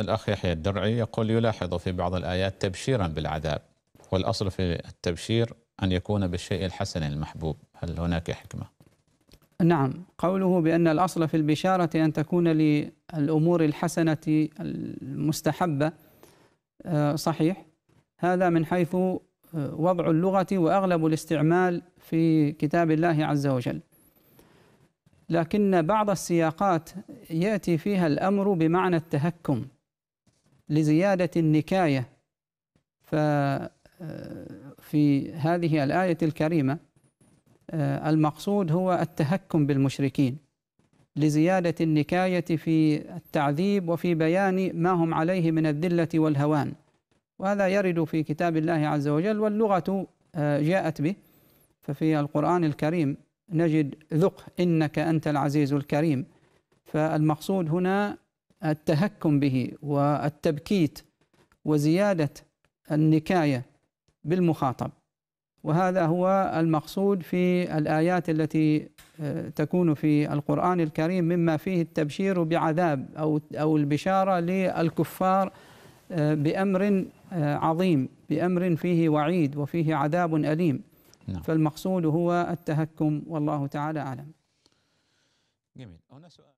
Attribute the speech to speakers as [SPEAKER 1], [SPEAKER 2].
[SPEAKER 1] الأخ يحيى الدرعي يقول يلاحظ في بعض الآيات تبشيرا بالعذاب والأصل في التبشير أن يكون بالشيء الحسن المحبوب هل هناك حكمة؟
[SPEAKER 2] نعم قوله بأن الأصل في البشارة أن تكون للأمور الحسنة المستحبة آه، صحيح هذا من حيث آه، وضع اللغة وأغلب الاستعمال في كتاب الله عز وجل لكن بعض السياقات ياتي فيها الامر بمعنى التهكم لزيادة النكاية ففي آه، هذه الآية الكريمة آه، المقصود هو التهكم بالمشركين لزيادة النكاية في التعذيب وفي بيان ما هم عليه من الذلة والهوان وهذا يرد في كتاب الله عز وجل واللغة آه، جاءت به ففي القرآن الكريم نجد ذق إنك أنت العزيز الكريم فالمقصود هنا التهكم به والتبكيت وزيادة النكاية بالمخاطب وهذا هو المقصود في الآيات التي آه، تكون في القرآن الكريم مما فيه التبشير بعذاب أو أو البشارة للكفار آه، بأمر آه، عظيم بأمر فيه وعيد وفيه عذاب أليم نعم. فالمقصود هو التهكم والله تعالى أعلم
[SPEAKER 1] جميل هنا سؤال